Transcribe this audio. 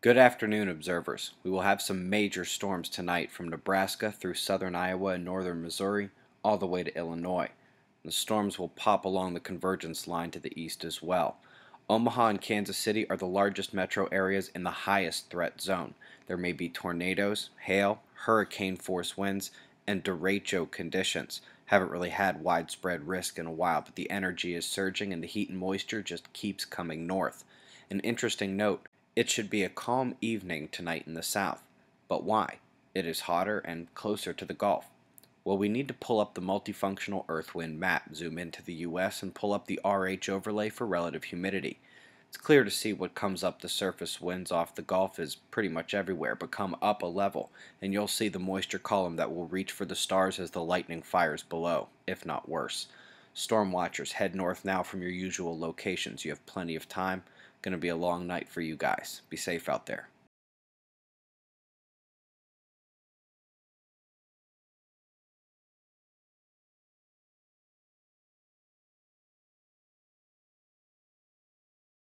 Good afternoon, observers. We will have some major storms tonight from Nebraska through southern Iowa and northern Missouri all the way to Illinois. The storms will pop along the convergence line to the east as well. Omaha and Kansas City are the largest metro areas in the highest threat zone. There may be tornadoes, hail, hurricane force winds, and derecho conditions. Haven't really had widespread risk in a while, but the energy is surging and the heat and moisture just keeps coming north. An interesting note it should be a calm evening tonight in the south. But why? It is hotter and closer to the Gulf. Well, we need to pull up the multifunctional Earthwind map, zoom into the US, and pull up the RH overlay for relative humidity. It's clear to see what comes up the surface winds off the Gulf is pretty much everywhere, but come up a level, and you'll see the moisture column that will reach for the stars as the lightning fires below, if not worse. Storm watchers, head north now from your usual locations. You have plenty of time. Going to be a long night for you guys. Be safe out there.